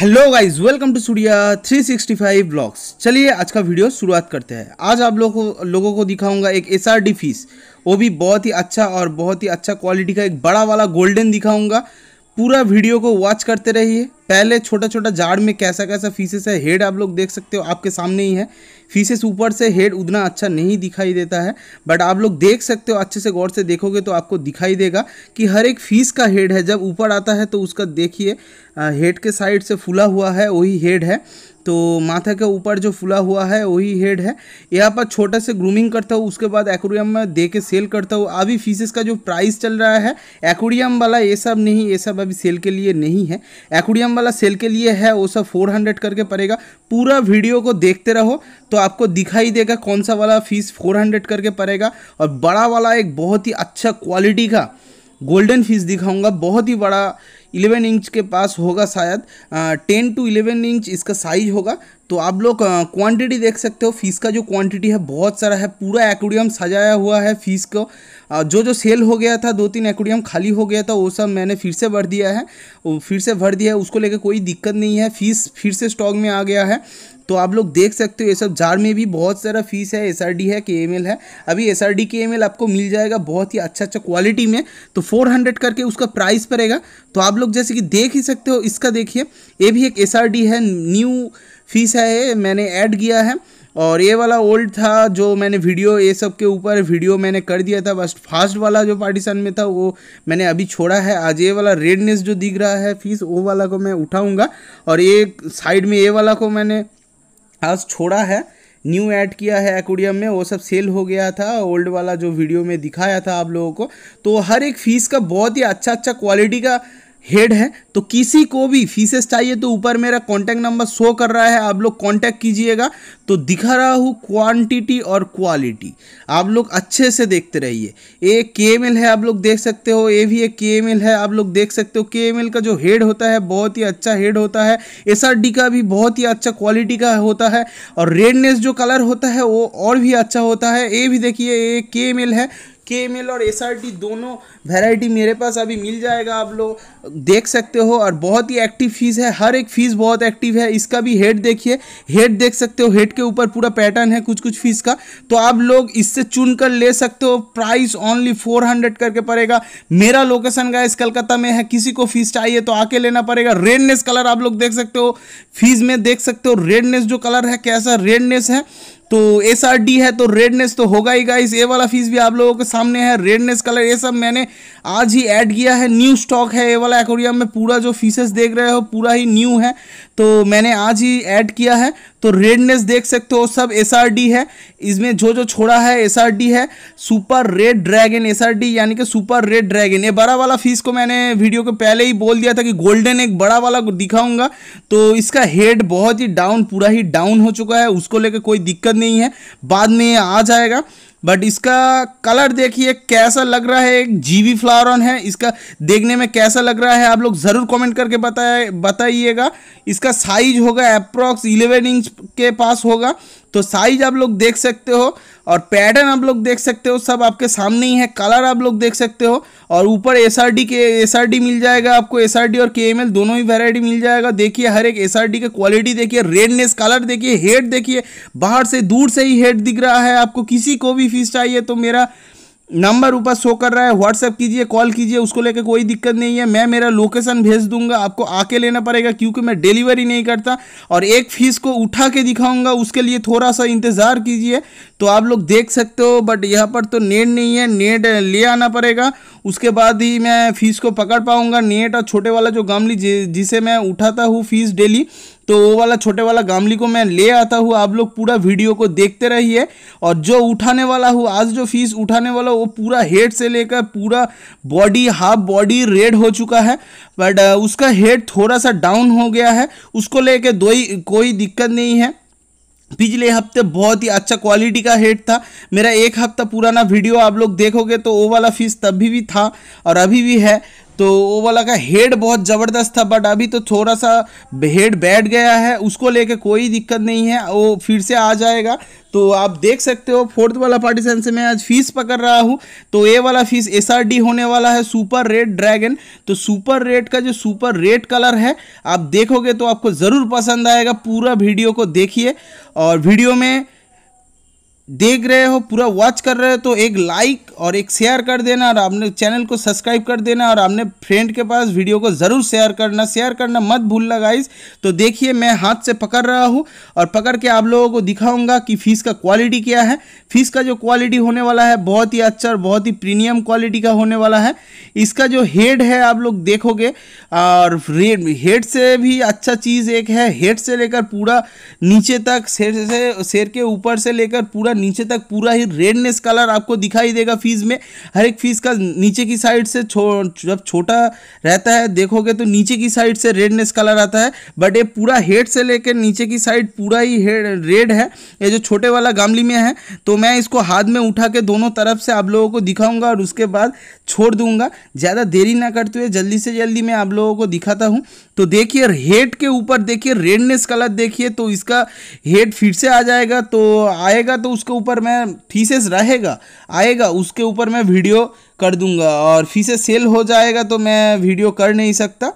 hello guys welcome to studio 365 blogs चलिए आज का वीडियो शुरुआत करते हैं आज आप लोगों को लोगों को दिखाऊंगा एक एस आर फीस वो भी बहुत ही अच्छा और बहुत ही अच्छा क्वालिटी का एक बड़ा वाला गोल्डन दिखाऊंगा पूरा वीडियो को वॉच करते रहिए पहले छोटा छोटा जाड़ में कैसा कैसा फीसेस है हेड आप लोग देख सकते हो आपके सामने ही है फीसेस ऊपर से हेड उतना अच्छा नहीं दिखाई देता है बट आप लोग देख सकते हो अच्छे से गौर से देखोगे तो आपको दिखाई देगा कि हर एक फीस का हेड है जब ऊपर आता है तो उसका देखिए हेड के साइड से फुला हुआ है वही हेड है तो माथा के ऊपर जो फुला हुआ है वही हेड है यहाँ पर छोटा से ग्रूमिंग करता हूँ उसके बाद एकोरियम में दे के सेल करता हूँ अभी फीसेस का जो प्राइस चल रहा है एकोरियम वाला ये सब नहीं ये सब अभी सेल के लिए नहीं है एकोरियम वाला सेल के लिए है वो सब फोर हंड्रेड करके पड़ेगा पूरा वीडियो को देखते रहो तो आपको दिखाई देगा कौन सा वाला फीस फोर हंड्रेड करके पड़ेगा और बड़ा वाला एक बहुत ही अच्छा क्वालिटी का गोल्डन फीस दिखाऊंगा बहुत ही बड़ा 11 इंच के पास होगा शायद टेन टू 11 इंच इसका साइज होगा तो आप लोग क्वांटिटी देख सकते हो फीस का जो क्वांटिटी है बहुत सारा है पूरा एक्वेरियम सजाया हुआ है फीस को जो जो सेल हो गया था दो तीन एक्वेरियम खाली हो गया था वो सब मैंने फिर से भर दिया है फिर से भर दिया है उसको लेकर कोई दिक्कत नहीं है फीस फिर से स्टॉक में आ गया है तो आप लोग देख सकते हो ये सब जार में भी बहुत सारा फीस है एस है के है अभी एस आर डी के आपको मिल जाएगा बहुत ही अच्छा अच्छा क्वालिटी में तो 400 करके उसका प्राइस पड़ेगा तो आप लोग जैसे कि देख ही सकते हो इसका देखिए ये भी एक एस है न्यू फीस है मैंने ऐड किया है और ये वाला ओल्ड था जो मैंने वीडियो ये सब के ऊपर वीडियो मैंने कर दिया था बस फास्ट वाला जो पार्टीशन में था वो मैंने अभी छोड़ा है आज ये वाला रेडनेस जो दिख रहा है फीस वो वाला को मैं उठाऊँगा और ये साइड में ये वाला को मैंने आज छोड़ा है न्यू ऐड किया है एक्वेरियम में वो सब सेल हो गया था ओल्ड वाला जो वीडियो में दिखाया था आप लोगों को तो हर एक फ़ीस का बहुत ही अच्छा अच्छा क्वालिटी का हेड है तो किसी को भी फीसेस चाहिए तो ऊपर मेरा कॉन्टैक्ट नंबर शो कर रहा है आप लोग कॉन्टैक्ट कीजिएगा तो दिखा रहा हूँ क्वांटिटी और क्वालिटी आप लोग अच्छे से देखते रहिए एक के एम एल है आप लोग देख सकते हो ए भी एक के एम एल है आप लोग देख सकते हो के एम एल का जो हेड होता है बहुत ही अच्छा हेड होता है एस आर डी का भी बहुत ही अच्छा क्वालिटी का होता है और रेडनेस जो कलर होता है वो और भी अच्छा होता है ए भी देखिए ए के एम एल है के एम एल और एस आर टी दोनों वेराइटी मेरे पास अभी मिल जाएगा आप लोग देख सकते हो और बहुत ही एक्टिव फीस है हर एक फीस बहुत एक्टिव है इसका भी हेड देखिए हेड देख सकते हो हेड के ऊपर पूरा पैटर्न है कुछ कुछ फीस का तो आप लोग इससे चुन कर ले सकते हो प्राइस ओनली फोर हंड्रेड करके पड़ेगा मेरा लोकेशन गाइस कलकत्ता में है किसी को फीस चाहिए तो आके लेना पड़ेगा रेडनेस कलर आप लोग देख सकते हो फीस में देख सकते हो रेडनेस जो कलर है कैसा रेडनेस है तो एस आर डी है तो रेडनेस तो होगा ही गाइस ये वाला फीस भी आप लोगों के सामने है रेडनेस कलर ये सब मैंने आज ही ऐड किया है न्यू स्टॉक है ये वाला एकोरियम में पूरा जो फीसेस देख रहे हो पूरा ही न्यू है तो मैंने आज ही ऐड किया है तो रेडनेस देख सकते हो सब एस आर डी है इसमें जो जो छोड़ा है एस आर डी है super red dragon S R D यानी कि सुपर रेड ड्रैगन ये बड़ा वाला फीस को मैंने वीडियो के पहले ही बोल दिया था कि गोल्डन एक बड़ा वाला दिखाऊंगा तो इसका हेड बहुत ही डाउन पूरा ही डाउन हो चुका है उसको लेकर कोई दिक्कत नहीं है बाद में आ जाएगा बट इसका कलर देखिए कैसा लग रहा है एक जीवी फ्लावर ऑन है इसका देखने में कैसा लग रहा है आप लोग ज़रूर कमेंट करके बताए बताइएगा इसका साइज होगा अप्रॉक्स 11 इंच के पास होगा तो साइज आप लोग देख सकते हो और पैटर्न आप लोग देख सकते हो सब आपके सामने ही है कलर आप लोग देख सकते हो और ऊपर एस के एस मिल जाएगा आपको एस और के दोनों ही वेराइटी मिल जाएगा देखिए हर एक एस आर डी की क्वालिटी देखिए रेडनेस कलर देखिए हेड देखिए बाहर से दूर से ही हेड दिख रहा है आपको किसी को भी फीस चाहिए तो मेरा नंबर ऊपर शो कर रहा है व्हाट्सएप कीजिए कॉल कीजिए उसको लेके कोई दिक्कत नहीं है मैं मेरा लोकेशन भेज दूंगा आपको आके लेना पड़ेगा क्योंकि मैं डिलीवरी नहीं करता और एक फीस को उठा के दिखाऊंगा उसके लिए थोड़ा सा इंतज़ार कीजिए तो आप लोग देख सकते हो बट यहाँ पर तो नेट नहीं है नेट ले आना पड़ेगा उसके बाद ही मैं फ़ीस को पकड़ पाऊँगा नेट और छोटे वाला जो गामली जिसे मैं उठाता हूँ फ़ीस डेली तो वो वाला छोटे वाला गामली को मैं ले आता हूँ आप लोग पूरा वीडियो को देखते रहिए और जो उठाने वाला हूँ आज जो फीस उठाने वाला वो पूरा हेड से लेकर पूरा बॉडी हाफ बॉडी रेड हो चुका है बट उसका हेड थोड़ा सा डाउन हो गया है उसको लेके दो ही कोई दिक्कत नहीं है पिछले हफ्ते बहुत ही अच्छा क्वालिटी का हेड था मेरा एक हफ्ता पुराना वीडियो आप लोग देखोगे तो वो वाला फिश तभी भी था और अभी भी है तो वो वाला का हेड बहुत ज़बरदस्त था बट अभी तो थोड़ा सा हेड बैठ गया है उसको लेके कोई दिक्कत नहीं है वो फिर से आ जाएगा तो आप देख सकते हो फोर्थ वाला पार्टीशन से मैं आज फीस पकड़ रहा हूँ तो ये वाला फीस एस होने वाला है सुपर रेड ड्रैगन तो सुपर रेड का जो सुपर रेड कलर है आप देखोगे तो आपको ज़रूर पसंद आएगा पूरा वीडियो को देखिए और वीडियो में देख रहे हो पूरा वॉच कर रहे हो तो एक लाइक और एक शेयर कर देना और आपने चैनल को सब्सक्राइब कर देना और आपने फ्रेंड के पास वीडियो को ज़रूर शेयर करना शेयर करना मत भूलना गाइस तो देखिए मैं हाथ से पकड़ रहा हूँ और पकड़ के आप लोगों को दिखाऊंगा कि फ़ीस का क्वालिटी क्या है फ़ीस का जो क्वालिटी होने वाला है बहुत ही अच्छा और बहुत ही प्रीमियम क्वालिटी का होने वाला है इसका जो हेड है आप लोग देखोगे और रेड हेड से भी अच्छा चीज़ एक है हेड से लेकर पूरा नीचे तक शेर से शेर के ऊपर से लेकर पूरा नीचे तक पूरा ही रेडनेस कलर आपको दिखाई देगा फीस में हर एक फीस का नीचे की साइड से छो, जब छोटा रहता है देखोगे तो नीचे की साइड से रेडनेस कलर आता है बट ये पूरा हेड से लेकर नीचे की साइड पूरा ही रेड है ये जो छोटे वाला गामली में है तो मैं इसको हाथ में उठा के दोनों तरफ से आप लोगों को दिखाऊंगा और उसके बाद छोड़ दूंगा ज़्यादा देरी ना करते हुए जल्दी से जल्दी मैं आप लोगों को दिखाता हूँ तो देखिए हेड के ऊपर देखिए रेडनेस कलर देखिए तो इसका हेड फिर से आ जाएगा तो आएगा तो उसके ऊपर मैं फीसेस रहेगा आएगा उसके ऊपर मैं वीडियो कर दूंगा और फीसेस सेल हो जाएगा तो मैं वीडियो कर नहीं सकता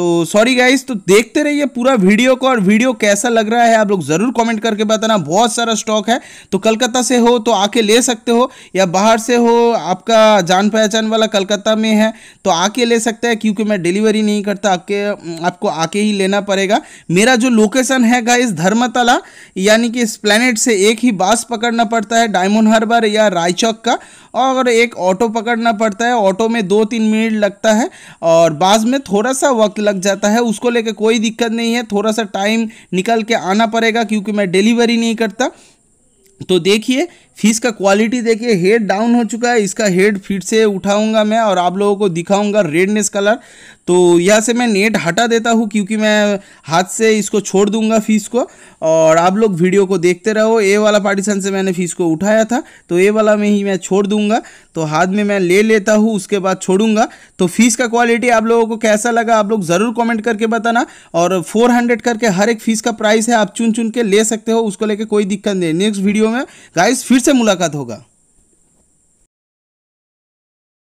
तो सॉरी गाइस तो देखते रहिए पूरा वीडियो को और वीडियो कैसा लग रहा है आप लोग ज़रूर कमेंट करके बताना बहुत सारा स्टॉक है तो कलकत्ता से हो तो आके ले सकते हो या बाहर से हो आपका जान पहचान वाला कलकत्ता में है तो आके ले सकते हैं क्योंकि मैं डिलीवरी नहीं करता आपके आपको आके ही लेना पड़ेगा मेरा जो लोकेशन है गाइस धर्मतला यानी कि इस प्लानट से एक ही बास पकड़ना पड़ता है डायमंड हार्बर या रायचौक का और एक ऑटो पकड़ना पड़ता है ऑटो में दो तीन मिनट लगता है और बास में थोड़ा सा वक्त लग जाता है उसको लेके कोई दिक्कत नहीं है थोड़ा सा टाइम निकल के आना पड़ेगा क्योंकि मैं डिलीवरी नहीं करता तो देखिए फिश का क्वालिटी देखिए हेड डाउन हो चुका है इसका हेड फिर से उठाऊंगा मैं और आप लोगों को दिखाऊंगा रेडनेस कलर तो यहाँ से मैं नेट हटा देता हूँ क्योंकि मैं हाथ से इसको छोड़ दूंगा फिश को और आप लोग वीडियो को देखते रहो ए वाला पार्टीशन से मैंने फिश को उठाया था तो ए वाला में ही मैं छोड़ दूंगा तो हाथ में मैं ले लेता हूँ उसके बाद छोड़ूंगा तो फीस का क्वालिटी आप लोगों को कैसा लगा आप लोग ज़रूर कॉमेंट करके बताना और फोर करके हर एक फीस का प्राइस है आप चुन चुन के ले सकते हो उसको लेके कोई दिक्कत नहीं नेक्स्ट वीडियो में गाइस फिर से मुलाकात होगा